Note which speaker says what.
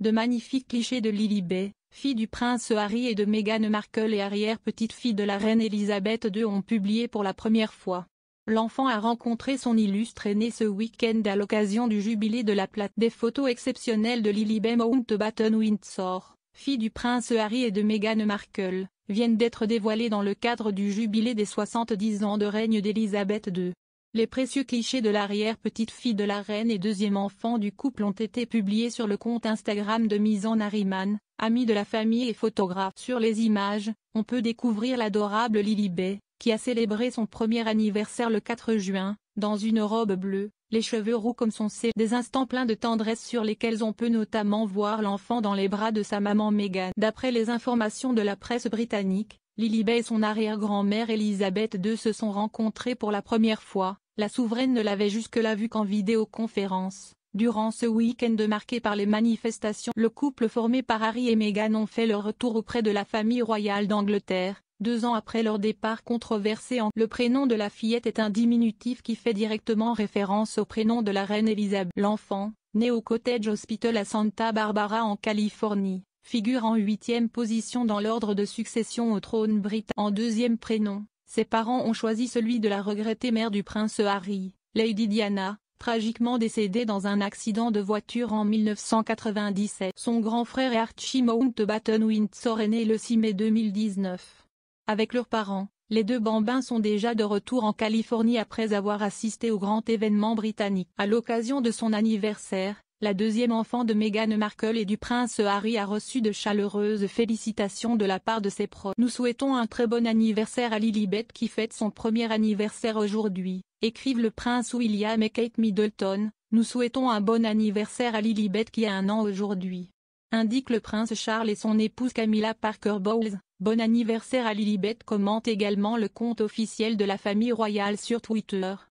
Speaker 1: De magnifiques clichés de Lily Bay, fille du prince Harry et de Meghan Markle et arrière-petite-fille de la reine Elisabeth II ont publié pour la première fois. L'enfant a rencontré son illustre aîné ce week-end à l'occasion du jubilé de la plate des photos exceptionnelles de Lily Mountbatten Windsor, fille du prince Harry et de Meghan Markle, viennent d'être dévoilées dans le cadre du jubilé des 70 ans de règne d'Elisabeth II. Les précieux clichés de l'arrière-petite-fille de la reine et deuxième enfant du couple ont été publiés sur le compte Instagram de Mizan Nariman, ami de la famille et photographe. Sur les images, on peut découvrir l'adorable Lily Bay, qui a célébré son premier anniversaire le 4 juin, dans une robe bleue, les cheveux roux comme son C. Des instants pleins de tendresse sur lesquels on peut notamment voir l'enfant dans les bras de sa maman Meghan. D'après les informations de la presse britannique, Lily et son arrière-grand-mère Elisabeth II se sont rencontrées pour la première fois, la souveraine ne l'avait jusque-là vu qu'en vidéoconférence. Durant ce week-end marqué par les manifestations, le couple formé par Harry et Meghan ont fait leur retour auprès de la famille royale d'Angleterre, deux ans après leur départ controversé en... Le prénom de la fillette est un diminutif qui fait directement référence au prénom de la reine Elisabeth. L'enfant, né au Cottage Hospital à Santa Barbara en Californie, figure en huitième position dans l'ordre de succession au trône britannique. En deuxième prénom, ses parents ont choisi celui de la regrettée mère du prince Harry, Lady Diana, tragiquement décédée dans un accident de voiture en 1997. Son grand frère Archie Mountbatten Windsor est né le 6 mai 2019. Avec leurs parents, les deux bambins sont déjà de retour en Californie après avoir assisté au grand événement britannique. À l'occasion de son anniversaire, la deuxième enfant de Meghan Markle et du prince Harry a reçu de chaleureuses félicitations de la part de ses proches. Nous souhaitons un très bon anniversaire à Lilibet qui fête son premier anniversaire aujourd'hui, écrivent le prince William et Kate Middleton. Nous souhaitons un bon anniversaire à Lilibet qui a un an aujourd'hui. Indique le prince Charles et son épouse Camilla Parker Bowles. Bon anniversaire à Lilibet commente également le compte officiel de la famille royale sur Twitter.